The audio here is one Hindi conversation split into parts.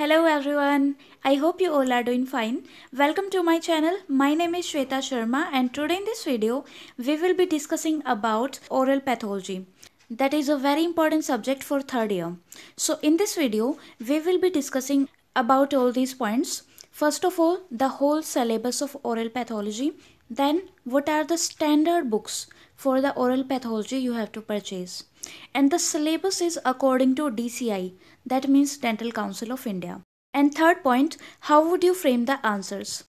Hello everyone, I hope you all are doing fine. Welcome to my channel. My name is Shweta Sharma and today in this video, we will be discussing about oral pathology. That is a very important subject for third year. So in this video, we will be discussing about all these points. First of all, the whole syllabus of oral pathology. Then what are the standard books for the oral pathology you have to purchase and the syllabus is according to DCI that means Dental Council of India. And third point, how would you frame the answers?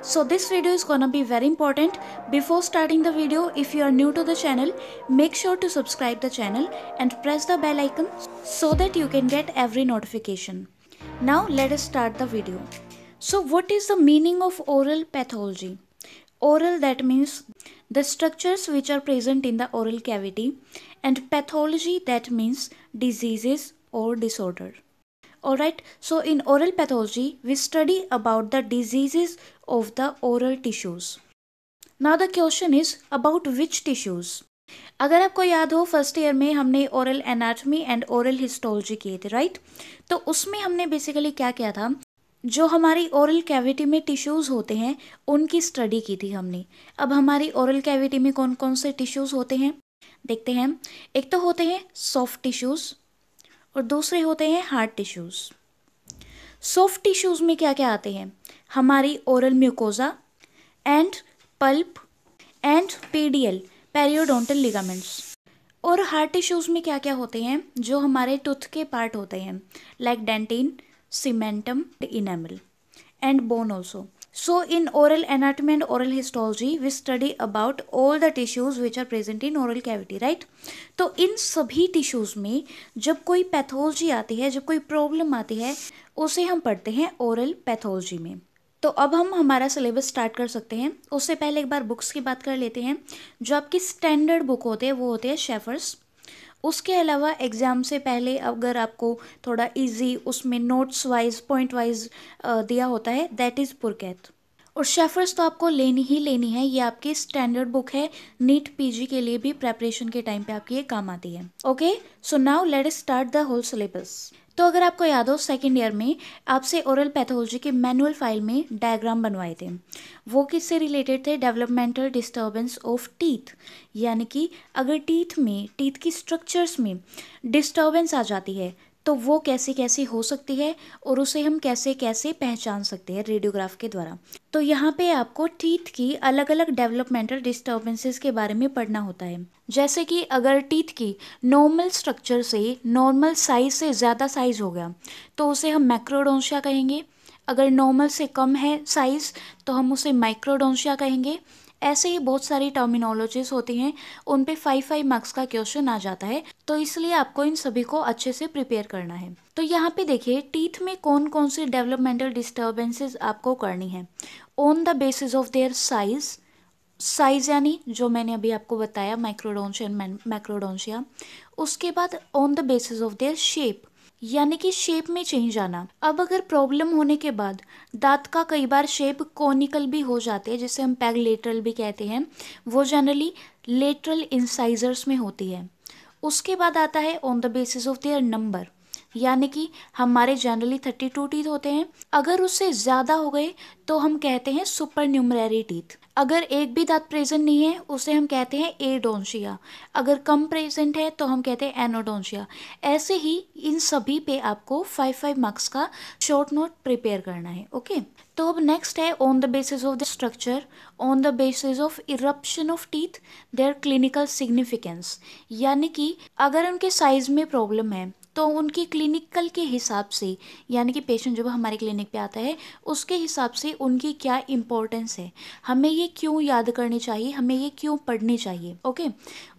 So this video is gonna be very important. Before starting the video, if you are new to the channel, make sure to subscribe the channel and press the bell icon so that you can get every notification. Now let us start the video. So what is the meaning of oral pathology? Oral that means the structures which are present in the oral cavity and pathology that means diseases or disorder. Alright, so in oral pathology, we study about the diseases of the oral tissues. Now the question is about which tissues? अगर आपको याद हो फर्स्ट ईयर में हमने oral anatomy and oral histology किए थे राइट तो उसमें हमने बेसिकली क्या किया था जो हमारी ओरल कैविटी में टिश्यूज़ होते हैं उनकी स्टडी की थी हमने अब हमारी ओरल कैविटी में कौन कौन से टिश्यूज़ होते हैं देखते हैं एक तो होते हैं सॉफ्ट टिश्यूज़ और दूसरे होते हैं हार्ड टिश्यूज़ सॉफ्ट टिश्यूज़ में क्या क्या आते हैं हमारी oral mucosa and pulp and PDL periodontal ligaments और हार्ड टिश्यूज़ में क्या क्या होते हैं जो हमारे टूथ के पार्ट होते हैं like dentin cementum enamel and bone also so in oral anatomy and oral histology we study about all the tissues which are present in oral cavity right तो इन सभी टिश्यूज में जब कोई पैथोलॉजी आती है जब कोई प्रॉब्लम आती है उसे हम पढ़ते हैं ओरल पैथोलॉजी में तो अब हम हमारा सिलेबस स्टार्ट कर सकते हैं उससे पहले एक बार बुक्स की बात कर लेते हैं जो आपकी स्टैंडर्ड बुक होते हैं वो होते हैं शेफर्स उसके अलावा एग्ज़ाम से पहले अगर आपको थोड़ा इजी उसमें नोट्स वाइज पॉइंट वाइज दिया होता है दैट इज़ पुरकैत और शेफर्स तो आपको लेनी ही लेनी है ये आपकी स्टैंडर्ड बुक है नीट पीजी के लिए भी प्रेपरेशन के टाइम पे आपकी ये काम आती है okay so now let start the whole syllabus तो अगर आपको याद हो सेकेंड ईयर में आपसे ओरल पैथोलॉजी के मैनुअल फाइल में डायग्राम बनवाए थे वो किससे रिलेटेड थे डेवलपमेंटल डिस्टर्बेंस ऑफ टीथ यानी कि अगर टीथ में टीथ की स्ट्रक्चर्स में डिस्टर्बेंस आ जाती है तो वो कैसे कैसे हो सकती है और उसे हम कैसे कैसे पहचान सकते हैं रेडियोग्राफ के द्वारा तो यहाँ पे आपको टीथ की अलग अलग डेवलपमेंटल डिस्टर्बेंसेस के बारे में पढ़ना होता है जैसे कि अगर टीथ की नॉर्मल स्ट्रक्चर से नॉर्मल साइज से ज़्यादा साइज हो गया तो उसे हम मैक्रोडोंशिया कहेंगे अगर नॉर्मल से कम है साइज़ तो हम उसे माइक्रोडोंशिया कहेंगे ऐसे ही बहुत सारी टर्मिनोलॉजीज होती हैं उन पे फाइव फाइव मार्क्स का क्वेश्चन आ जाता है तो इसलिए आपको इन सभी को अच्छे से प्रिपेयर करना है तो यहाँ पे देखिए टीथ में कौन कौन से डेवलपमेंटल डिस्टर्बेंसेज आपको करनी है on the basis of their size size यानी जो मैंने अभी आपको बताया माइक्रोडोनशिया एंड मैक्रोडोनशिया उसके बाद on the basis of their shape यानी कि शेप में चेंज आना अब अगर प्रॉब्लम होने के बाद दांत का कई बार शेप कॉनिकल भी हो जाते हैं जिसे हम पैग लेटरल भी कहते हैं वो जनरली लेटरल इंसाइजर्स में होती है उसके बाद आता है on the basis of their number यानी कि हमारे जनरली थर्टी टू टीथ होते हैं अगर उससे ज़्यादा हो गए तो हम कहते हैं सुपर न्यूमरेरी टीथ अगर एक भी दांत प्रेजेंट नहीं है उसे हम कहते हैं एडोंशिया अगर कम प्रेजेंट है तो हम कहते हैं एनोडोंशिया ऐसे ही इन सभी पे आपको फाइव फाइव मार्क्स का शॉर्ट नोट प्रिपेयर करना है ओके तो अब नेक्स्ट है on the basis of the structure on the basis of eruption of teeth their clinical significance यानी कि अगर उनके साइज में प्रॉब्लम है तो उनकी क्लिनिकल के हिसाब से यानी कि पेशेंट जब हमारे क्लिनिक पे आता है उसके हिसाब से उनकी क्या इम्पोर्टेंस है हमें ये क्यों याद करनी चाहिए हमें ये क्यों पढ़नी चाहिए ओके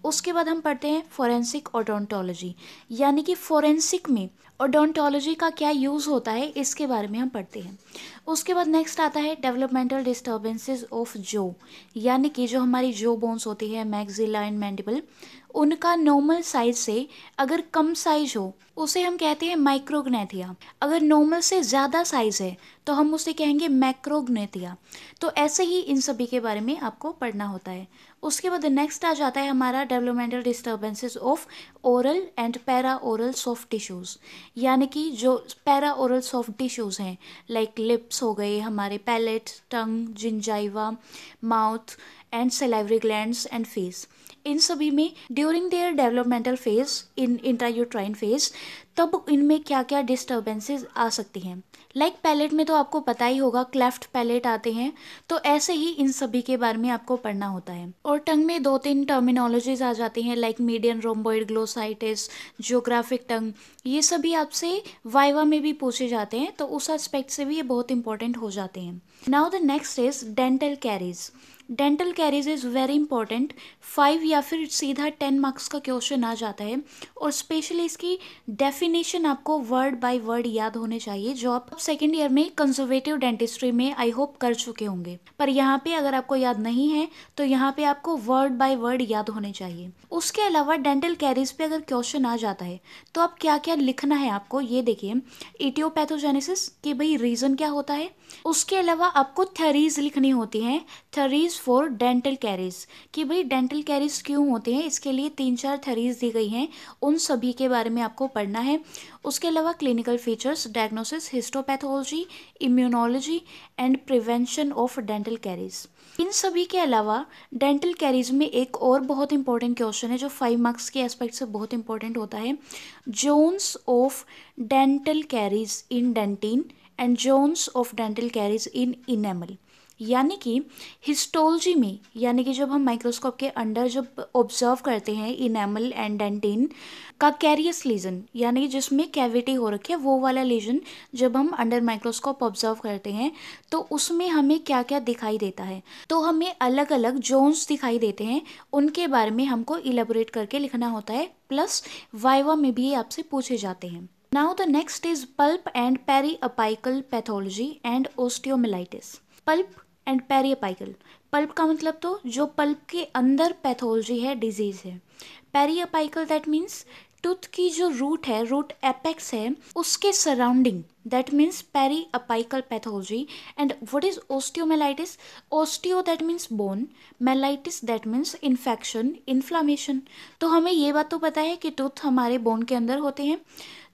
उसके बाद हम पढ़ते हैं फोरेंसिक ओडोंटोलॉजी यानी कि फोरेंसिक में ओडोंटोलॉजी का क्या यूज़ होता है इसके बारे में हम पढ़ते हैं उसके बाद नेक्स्ट आता है डेवलपमेंटल डिस्टर्बेंसेस ऑफ जो यानी कि जो हमारी जो बोन्स होती है मैगजिला एंड मैंडिबल उनका नॉर्मल साइज से अगर कम साइज हो उसे हम कहते हैं माइक्रोग्नेथिया अगर नॉर्मल से ज़्यादा साइज है तो हम उसे कहेंगे मैक्रोग्नेथिया तो ऐसे ही इन सभी के बारे में आपको पढ़ना होता है उसके बाद नेक्स्ट आ जाता है हमारा developmental disturbances of oral and para oral soft tissues यानी कि जो पैरा ओरल सॉफ्ट टिश्यूज़ हैं लाइक लिप्स हो गए हमारे palate tongue gingiva mouth and salivary glands and face इन सभी में during their developmental phase in intrauterine phase तब इनमें क्या क्या डिस्टर्बेंसेज आ सकती हैं लाइक like पैलेट में तो आपको पता ही होगा क्लेफ्ट पैलेट आते हैं तो ऐसे ही इन सभी के बारे में आपको पढ़ना होता है और टंग में दो तीन टर्मिनोलॉजीज आ जाती हैं like median rhomboid glossitis geographic tongue ये सभी आपसे वाइवा में भी पूछे जाते हैं तो उस एस्पेक्ट से भी ये बहुत इंपॉर्टेंट हो जाते हैं now the next is dental caries dental caries is very important five या फिर सीधा टेन मार्क्स का क्वेश्चन आ जाता है और स्पेशली इसकी डेफिनेशन आपको वर्ड बाय वर्ड याद होने चाहिए जो आप सेकेंड ईयर में कंजर्वेटिव डेंटिस्ट्री में आई होप कर चुके होंगे पर यहाँ पे अगर आपको याद नहीं है तो यहाँ पे आपको वर्ड बाय वर्ड याद होने चाहिए उसके अलावा डेंटल कैरीज पे अगर क्वेश्चन आ जाता है तो आप क्या क्या लिखना है आपको ये देखिए इटियोपैथोजेनेसिस के भाई रीज़न क्या होता है उसके अलावा आपको थरीज लिखनी होती है theories theories for dental caries कि भाई डेंटल कैरीज क्यों होते हैं इसके लिए तीन चार थरीज दी गई हैं उन सभी के बारे में आपको पढ़ना है उसके अलावा clinical features diagnosis histopathology immunology and prevention of dental caries इन सभी के अलावा डेंटल कैरीज में एक और बहुत इंपॉर्टेंट क्वेश्चन है जो फाइव मार्क्स के एस्पेक्ट से बहुत इंपॉर्टेंट होता है zones of dental caries in dentin and zones of dental caries in enamel यानी कि हिस्टोलॉजी में यानी कि जब हम माइक्रोस्कोप के अंडर जब ऑब्जर्व करते हैं इनेमल एंड डेंटिन का कैरियस लीजन यानी कि जिसमें कैविटी हो रखी है वो वाला लीजन जब हम अंडर माइक्रोस्कोप ऑब्जर्व करते हैं तो उसमें हमें क्या क्या दिखाई देता है तो हमें अलग अलग जोन्स दिखाई देते हैं उनके बारे में हमको इलेबोरेट करके लिखना होता है प्लस वाइवा में भी आपसे पूछे जाते हैं now the next is pulp and periapical pathology and osteomyelitis pulp and periapical pulp का मतलब तो जो पल्प के अंदर पैथोलॉजी है डिजीज है पेरियपाइकल दैट मीन्स टूथ की जो रूट है रूट एपेक्स है उसके surrounding that means periapical pathology and what is osteomyelitis osteo that means bone myelitis that means infection inflammation तो हमें ये बात तो पता है कि टूथ हमारे बोन के अंदर होते हैं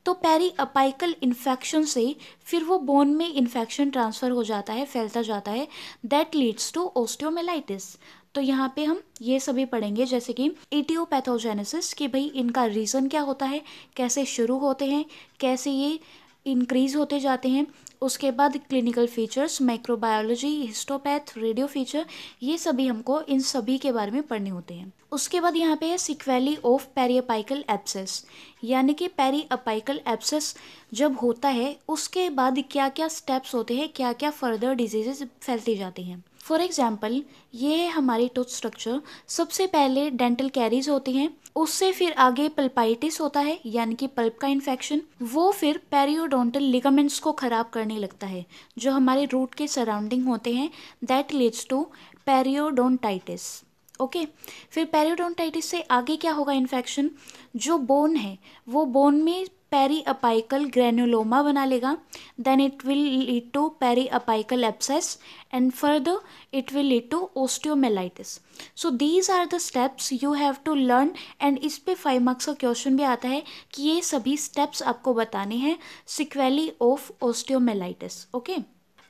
तो अपाइकल इन्फेक्शन से फिर वो बोन में इन्फेक्शन ट्रांसफ़र हो जाता है फैलता जाता है दैट लीड्स टू ओस्टियोमेलाइटिस तो यहाँ पे हम ये सभी पढ़ेंगे जैसे कि एटीओपैथोजेनेसिस कि भाई इनका रीज़न क्या होता है कैसे शुरू होते हैं कैसे ये इंक्रीज़ होते जाते हैं उसके बाद clinical features microbiology histopath radio feature ये सभी हमको इन सभी के बारे में पढ़ने होते हैं उसके बाद यहाँ पे है सिक्वेली ऑफ पेरियपाइकल एप्सेस यानी कि पेरीअपाइकल एप्सेस जब होता है उसके बाद क्या क्या स्टेप्स होते हैं क्या क्या फर्दर डिजीजेज फैलती जाती हैं फॉर एग्ज़ाम्पल ये है हमारी टूथ स्ट्रक्चर सबसे पहले डेंटल कैरीज होती हैं उससे फिर आगे पल्पाइटिस होता है यानी कि पल्प का इन्फेक्शन वो फिर पेरियोडोंटल लिगामेंट्स को ख़राब करने लगता है जो हमारे रूट के सराउंडिंग होते हैं that leads to periodontitis okay फिर पेरियोडोंटाइटिस से आगे क्या होगा इन्फेक्शन जो बोन है वो बोन में पेरी अपाइकल ग्रेनुलोमा बना लेगा then it will lead to periapical abscess and further it will lead to osteomyelitis so these are the steps you have to learn and इस पे फाइव मार्क्स का क्वेश्चन भी आता है कि ये सभी स्टेप्स आपको बताने हैं सिक्वेली ऑफ ओस्टियोमेलाइटिस ओके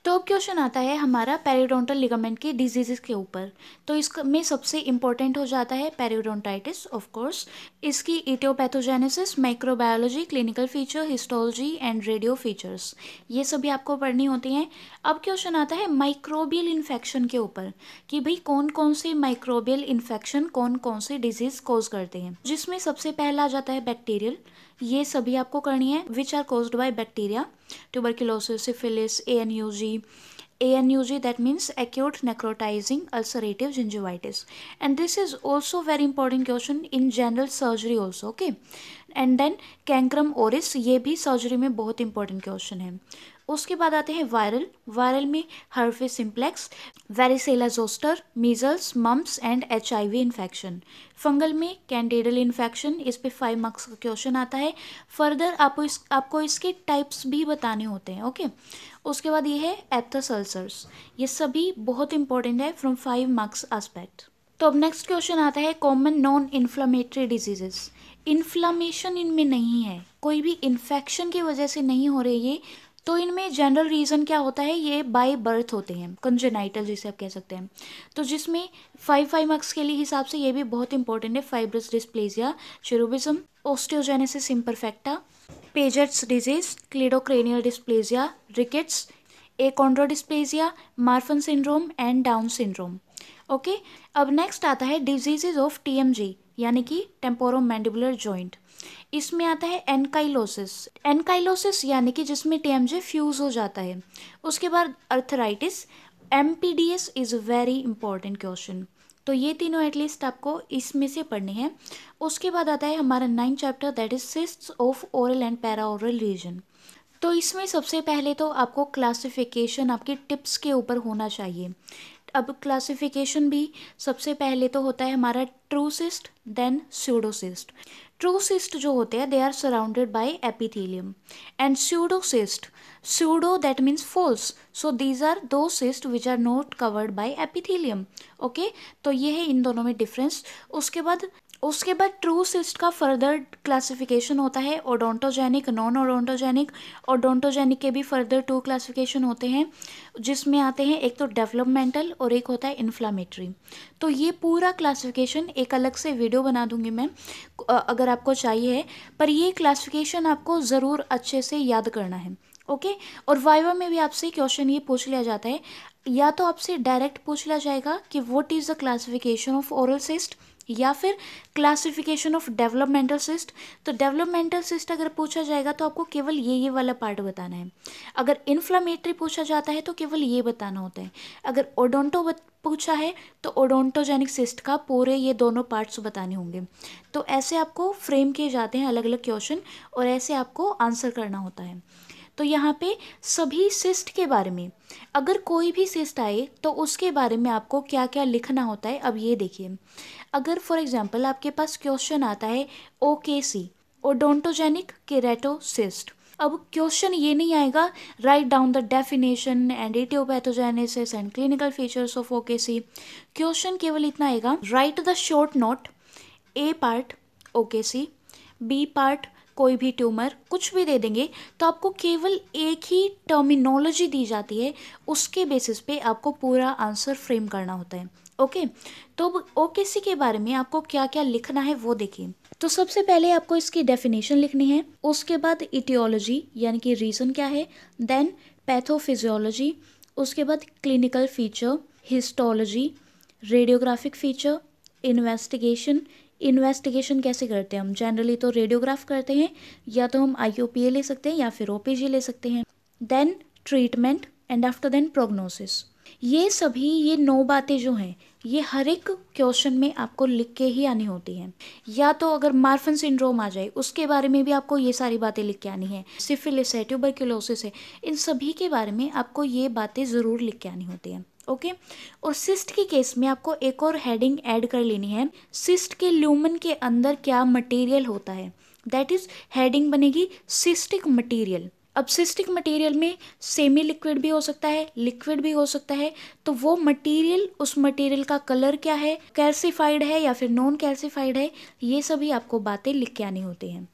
तो अब क्वेश्चन आता है हमारा पेरिडोंटल लिगामेंट की डिजीजेस के ऊपर तो इसका में सबसे इंपॉर्टेंट हो जाता है पेरिडोंटाइटिस ऑफ कोर्स इसकी etiopathogenesis microbiology clinical feature histology and radio features ये सभी आपको पढ़नी होती हैं अब क्वेश्चन आता है माइक्रोबियल इन्फेक्शन के ऊपर कि भाई कौन कौन से माइक्रोबियल इन्फेक्शन कौन कौन से डिजीज कॉज करते हैं जिसमें सबसे पहला आ जाता है बैक्टीरियल ये सभी आपको करनी है which are caused by bacteria tuberculosis N U G that means acute necrotising ulcerative gingivitis and this is also very important question in general surgery also okay and then cancrum oris ये भी सर्जरी में बहुत इंपॉर्टेंट क्वेश्चन है उसके बाद आते हैं वायरल वायरल में herpes simplex varicella zoster measles mumps and H infection fungal में कैंडेडल इन्फेक्शन इस पर फाइव मार्क्स का क्वेश्चन आता है फर्दर आपको इस आपको इसके टाइप्स भी बताने होते हैं ओके उसके बाद ये है एप्थस अल्सर्स ये सभी बहुत इंपॉर्टेंट है फ्रॉम फाइव मार्क्स आस्पेक्ट तो अब नेक्स्ट क्वेश्चन आता है common non inflammatory diseases inflammation इनमें नहीं है कोई भी इन्फेक्शन की वजह से नहीं हो रही है तो इनमें जनरल रीज़न क्या होता है ये बाय बर्थ होते हैं कंजेनाइटल जिसे आप कह सकते हैं तो जिसमें फाइव फाइव मार्क्स के लिए हिसाब से ये भी बहुत इंपॉर्टेंट है fibrous dysplasia cherubism osteogenesis imperfecta Paget's disease cleidocranial dysplasia rickets dysplasia Marfan syndrome and Down syndrome okay अब नेक्स्ट आता है डिजीजेज ऑफ टीएमजी यानी कि टेम्पोरो मैंडिबुलर जॉइंट इसमें आता है एनकाइलोसिस एनकाइलोसिस यानी कि जिसमें टीएमजे फ्यूज़ हो जाता है उसके बाद arthritis M P D S is very important question तो ये तीनों एटलीस्ट आपको इसमें से पढ़ने हैं उसके बाद आता है हमारा ninth chapter that is cyst of oral and para oral region तो इसमें सबसे पहले तो आपको क्लासिफिकेशन आपके टिप्स के ऊपर होना चाहिए अब क्लासिफिकेशन भी सबसे पहले तो होता है हमारा ट्रूसिस्ट देन स्यूडोसिस्ट ट्रूसिस्ट जो होते हैं they are surrounded by epithelium and pseudocyst pseudo that means false so these are दो cyst which are not covered by epithelium okay तो ये है इन दोनों में डिफरेंस उसके बाद उसके बाद ट्रू सिस्ट का फर्दर क्लासिफिकेशन होता है ओडोंटोजेनिक नॉन ओडोंटोजेनिक ओडोंटोजेनिक के भी फर्दर टू क्लासिफिकेशन होते हैं जिसमें आते हैं एक तो डेवलपमेंटल और एक होता है इन्फ्लामेटरी तो ये पूरा क्लासिफिकेशन एक अलग से वीडियो बना दूंगी मैं अगर आपको चाहिए पर ये क्लासिफिकेशन आपको ज़रूर अच्छे से याद करना है ओके okay? और वाइवा में भी आपसे क्वेश्चन ये पूछ लिया जाता है या तो आपसे डायरेक्ट पूछ लिया जाएगा कि what is the classification of oral cyst या फिर क्लासिफिकेशन ऑफ डेवलपमेंटल सिस्ट तो डेवलपमेंटल सिस्ट अगर पूछा जाएगा तो आपको केवल ये ये वाला पार्ट बताना है अगर इन्फ्लामेटरी पूछा जाता है तो केवल ये बताना होता है अगर ओडोंटो पूछा है तो ओडोंटोजेनिक सिस्ट का पूरे ये दोनों पार्ट्स बताने होंगे तो ऐसे आपको फ्रेम किए जाते हैं अलग अलग क्वेश्चन और ऐसे आपको आंसर करना होता है तो यहाँ पे सभी सिस्ट के बारे में अगर कोई भी सिस्ट आए तो उसके बारे में आपको क्या क्या लिखना होता है अब ये देखिए अगर फॉर एग्ज़ाम्पल आपके पास क्वेश्चन आता है ओ के सी ओडोंटोजेनिक केरेटोसिस्ट अब क्वेश्चन ये नहीं आएगा write down the definition and etiopathogenesis and clinical features of OKC question केवल इतना आएगा write the short note A part OKC B part कोई भी ट्यूमर कुछ भी दे देंगे तो आपको केवल एक ही टर्मिनोलॉजी दी जाती है उसके बेसिस पे आपको पूरा आंसर फ्रेम करना होता है ओके तो ओकेसी के बारे में आपको क्या क्या लिखना है वो देखिए तो सबसे पहले आपको इसकी डेफिनेशन लिखनी है उसके बाद इटियोलॉजी यानी कि रीज़न क्या है देन पैथोफिजियोलॉजी उसके बाद clinical feature histology radiographic feature investigation investigation कैसे करते हैं हम जनरली तो रेडियोग्राफ करते हैं या तो हम आई ले सकते हैं या फिर ओ ले सकते हैं then treatment and after then prognosis ये सभी ये नौ बातें जो हैं ये हर एक क्वेश्चन में आपको लिख के ही आनी होती हैं या तो अगर मार्फन सिंड्रोम आ जाए उसके बारे में भी आपको ये सारी बातें लिख के आनी है सिफिलिस है ट्यूबरक्यूलोसिस है इन सभी के बारे में आपको ये बातें ज़रूर लिख के आनी होती हैं ओके okay? और सिस्ट के केस में आपको एक और हेडिंग ऐड कर लेनी है सिस्ट के ल्यूमन के अंदर क्या मटेरियल होता है दैट इज हेडिंग बनेगी सिस्टिक मटेरियल अब सिस्टिक मटेरियल में सेमी लिक्विड भी हो सकता है लिक्विड भी हो सकता है तो वो मटेरियल उस मटेरियल का कलर क्या है कैल्सिफाइड है या फिर नॉन कैल्सिफाइड है ये सभी आपको बातें लिख के आनी होती हैं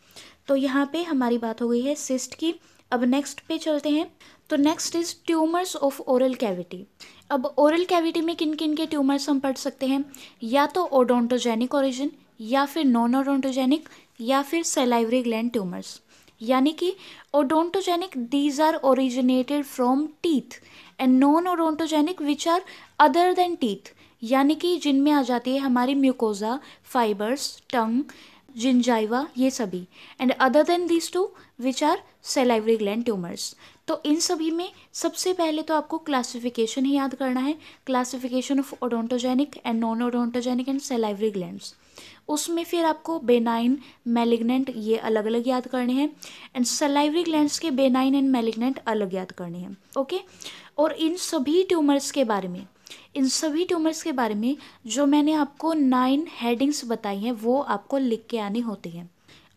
तो यहाँ पे हमारी बात हो गई है सिस्ट की अब नेक्स्ट पे चलते हैं तो next is tumours of oral cavity अब ओरल कैविटी में किन किन के ट्यूमर्स हम पढ़ सकते हैं या तो ओडोंटोजेनिक ओरिजिन या फिर नॉन ओडोंटोजेनिक या फिर सेलाइवरी ग्लैंड ट्यूमर्स यानी कि odontogenic these are originated from teeth and non odontogenic which are other than teeth यानी कि जिनमें आ जाती है हमारी म्यूकोजा फाइबर्स टंग जिंजाइवा ये सभी and other than these two which are salivary gland tumours तो इन सभी में सबसे पहले तो आपको क्लासिफिकेशन ही याद करना है classification of odontogenic and non odontogenic and salivary gland उसमें फिर आपको बेनाइन मेलिग्नेंट ये अलग अलग याद करने हैं एंड सेलाइवरी ग्लैंड के बेनाइन एंड मेलिग्नेंट अलग याद करने हैं ओके और इन सभी ट्यूमर्स के बारे में इन सभी ट्यूमर्स के बारे में जो मैंने आपको नाइन हेडिंग्स बताई हैं वो आपको लिख के आनी होती हैं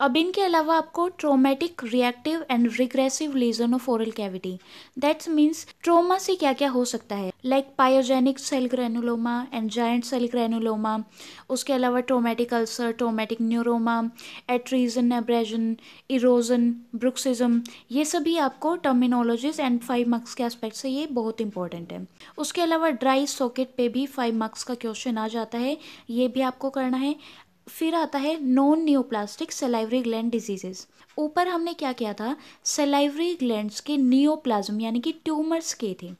अब इनके अलावा आपको traumatic reactive and regressive lesion of oral cavity that's means trauma से क्या क्या हो सकता है like pyogenic cell granuloma and giant cell granuloma उसके अलावा traumatic ulcer traumatic neuroma attrition abrasion erosion bruxism ये सभी आपको टर्मिनोलॉजीज एंड फाइव मार्क्स के एस्पेक्ट से ये बहुत इंपॉर्टेंट है उसके अलावा ड्राई सॉकेट पे भी फाइव मार्क्स का क्वेश्चन आ जाता है ये भी आपको करना है फिर आता है non neoplastic salivary gland diseases ऊपर हमने क्या किया था सेलाइवरी ग्लैंड्स के नियोप्लाज्म यानी कि ट्यूमर्स के थे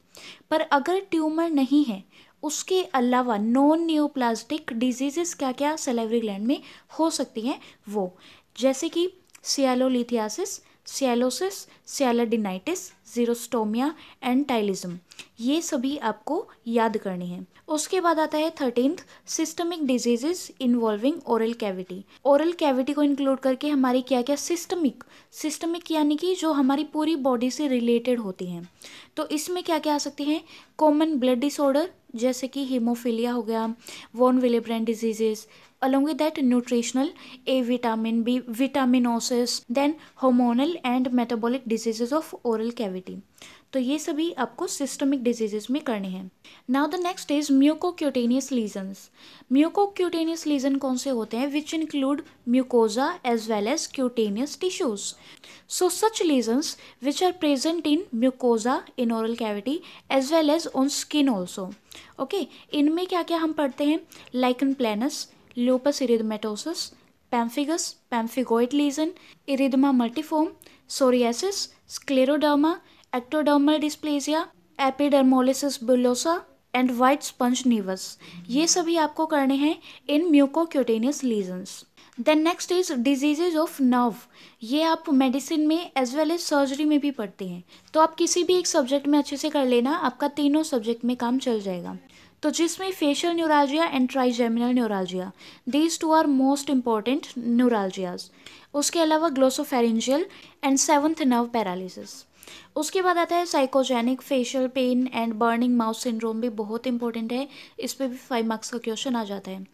पर अगर ट्यूमर नहीं है उसके अलावा नॉन नियोप्लास्टिक डिजीजेस क्या क्या सेलाइवरी ग्लैंड में हो सकती हैं वो जैसे कि sialolithiasis sialosis sialadenitis xerostomia and ptyalism ये सभी आपको याद करने हैं उसके बाद आता है thirteenth systemic diseases involving oral cavity oral cavity को इंक्लूड करके हमारी क्या क्या सिस्टमिक सिस्टमिक यानी कि जो हमारी पूरी बॉडी से रिलेटेड होती हैं तो इसमें क्या क्या आ सकती हैं कॉमन ब्लड डिसऑर्डर जैसे कि हीमोफीलिया हो गया von Willebrand diseases along with that nutritional A vitamin B vitaminosis then hormonal and metabolic diseases of oral cavity तो ये सभी आपको सिस्टमिक डिजीजेस में करने हैं now the next is mucocutaneous lesions mucocutaneous lesion कौन से होते हैं which include mucosa as well as cutaneous tissues so such lesions which are present in mucosa in oral cavity as well as on skin also okay इनमें क्या क्या हम पढ़ते हैं lichen planus lupus erythematosus pemphigus pemphigoid lesion erythema multiforme psoriasis scleroderma ectodermal dysplasia epidermolysis bullosa and white sponge naevus ये सभी आपको करने हैं इन mucocutaneous lesions then next is diseases of nerve ये आप मेडिसिन में एज वेल एज सर्जरी में भी पढ़ते हैं तो आप किसी भी एक सब्जेक्ट में अच्छे से कर लेना आपका तीनों सब्जेक्ट में काम चल जाएगा तो जिसमें facial neuralgia and trigeminal neuralgia these two are most important neuralgias उसके अलावा glossopharyngeal and seventh nerve paralysis उसके बाद आता है psychogenic facial pain and burning mouth syndrome भी बहुत इंपॉर्टेंट है इस पर भी फाइव मार्क्स का क्वेश्चन आ जाता है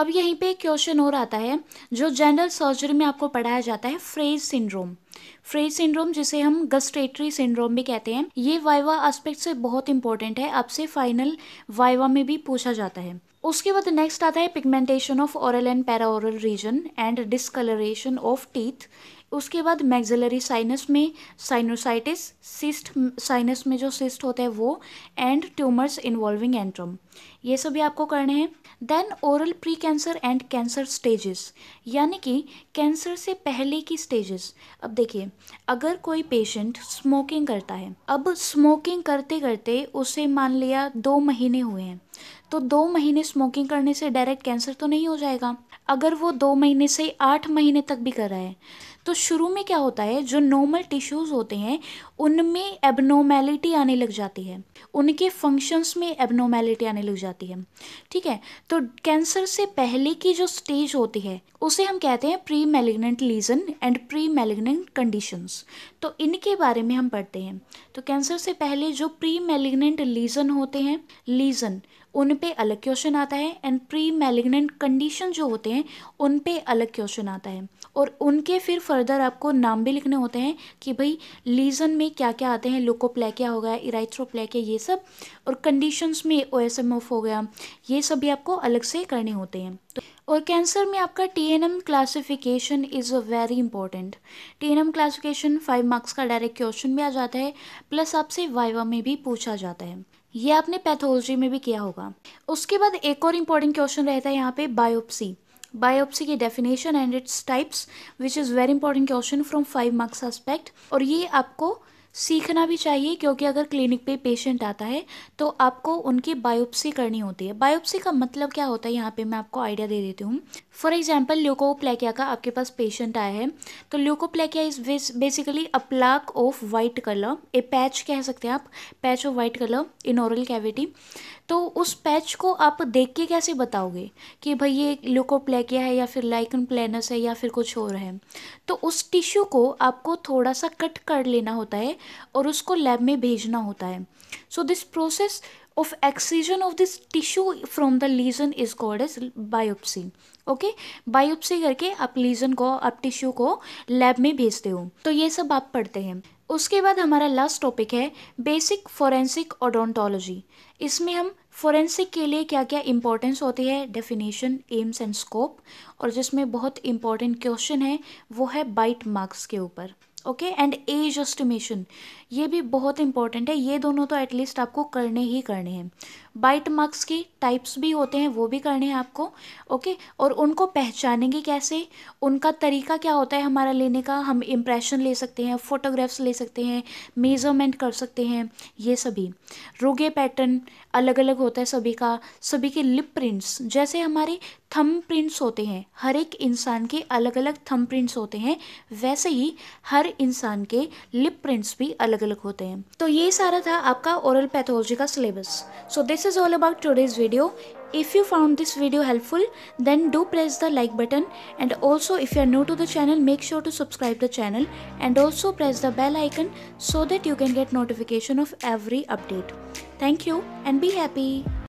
अब यहीं पे क्वेश्चन और आता है जो जनरल सर्जरी में आपको पढ़ाया जाता है फ्रेज सिंड्रोम फ्रेज सिंड्रोम जिसे हम गस्ट्रेटरी सिंड्रोम भी कहते हैं ये वाइवा एस्पेक्ट से बहुत इंपॉर्टेंट है आपसे फाइनल वाइवा में भी पूछा जाता है उसके बाद नेक्स्ट आता है pigmentation of oral and para oral region and discolouration of teeth उसके बाद मैग्जलरी साइनस में साइनोसाइटिस सिस्ट साइनस में जो सिस्ट होते हैं वो एंड ट्यूमर्स इन्वॉल्विंग एंट्रम ये सभी आपको करने हैं then oral pre cancer and cancer stages यानी कि कैंसर से पहले की स्टेजेस अब देखिए अगर कोई पेशेंट स्मोकिंग करता है अब स्मोकिंग करते करते उसे मान लिया दो महीने हुए हैं तो दो महीने स्मोकिंग करने से डायरेक्ट कैंसर तो नहीं हो जाएगा अगर वो दो महीने से आठ महीने तक भी कर रहा है तो शुरू में क्या होता है जो नॉर्मल टिश्यूज़ होते हैं उनमें एबनॉर्मेलिटी आने लग जाती है उनके फंक्शंस में एबनॉर्मेलिटी आने लग जाती है ठीक है तो कैंसर से पहले की जो स्टेज होती है उसे हम कहते हैं pre malignant lesion and pre malignant conditions तो इनके बारे में हम पढ़ते हैं तो कैंसर से पहले जो प्री मेलिग्नेंट लीजन होते हैं लीजन उन पे अलग क्वेश्चन आता है एंड प्री मेलिग्नेंट कंडीशन जो होते हैं उन पे अलग क्वेश्चन आता है और उनके फिर फर्दर आपको नाम भी लिखने होते हैं कि भाई लीजन में क्या क्या आते हैं लोकोप्लेकिया हो गया इराइथ्रोप्लेकिया ये सब और कंडीशंस में ओ एस एम ऑफ हो गया ये सब भी आपको अलग से करने होते हैं तो और कैंसर में आपका T N M classification is very important T N M classification five marks का डायरेक्ट क्वेश्चन भी आ जाता है प्लस आपसे वाइवा में भी पूछा जाता है ये आपने पैथोलॉजी में भी किया होगा उसके बाद एक और इम्पॉर्टेंट क्वेश्चन रहता है यहाँ पे बायोप्सी बायोप्सी की definition and its types which is very important question from five marks aspect और ये आपको सीखना भी चाहिए क्योंकि अगर क्लिनिक पे पेशेंट आता है तो आपको उनकी बायोप्सी करनी होती है बायोप्सी का मतलब क्या होता है यहाँ पे मैं आपको आइडिया दे देती हूँ फॉर एग्जाम्पल ल्यूकोप्लेकिया का आपके पास पेशेंट आया है तो leukoplakia is basically a plaque of white colour a patch कह सकते हैं आप patch of white colour in oral cavity तो उस पैच को आप देख के कैसे बताओगे कि भाई ये ल्यूकोप्लेकिया है या फिर लाइकन प्लेनस है या फिर कुछ और है तो उस टिश्यू को आपको थोड़ा सा कट कर लेना होता है और उसको लैब में भेजना होता है so this process of excision of this tissue from the lesion is called as biopsy okay biopsy करके आप लीजन को आप टिश्यू को लैब में भेजते हो तो ये सब आप पढ़ते हैं उसके बाद हमारा लास्ट टॉपिक है बेसिक फोरेंसिक ओडोंटोलॉजी इसमें हम फोरेंसिक के लिए क्या क्या इंपॉर्टेंस होती है डेफिनेशन एम्स एंड स्कोप और जिसमें बहुत इंपॉर्टेंट क्वेश्चन है वो है बाइट मार्क्स के ऊपर ओके एंड एज एस्टिमेशन ये भी बहुत इंपॉर्टेंट है ये दोनों तो एटलीस्ट आपको करने ही करने हैं बाइट मार्क्स की टाइप्स भी होते हैं वो भी करने हैं आपको ओके और उनको पहचानेंगे कैसे उनका तरीका क्या होता है हमारा लेने का हम इम्प्रेशन ले सकते हैं फोटोग्राफ्स ले सकते हैं मेजरमेंट कर सकते हैं ये सभी रोगे पैटर्न अलग अलग होता है सभी का सभी के लिप प्रिंट्स जैसे हमारे थम प्रिंट्स होते हैं हर एक इंसान के अलग अलग थम प्रिंट्स होते हैं वैसे ही हर इंसान के लिप प्रिंट्स भी अलग अलग अलग होते हैं तो ये सारा था आपका ओरल पैथोलॉजी का syllabus so this is all about today's video If you found this video helpful, then do press the like button and also if you are new to the channel, make sure to subscribe the channel and also press the bell icon so that you can get notification of every update. Thank you and be happy.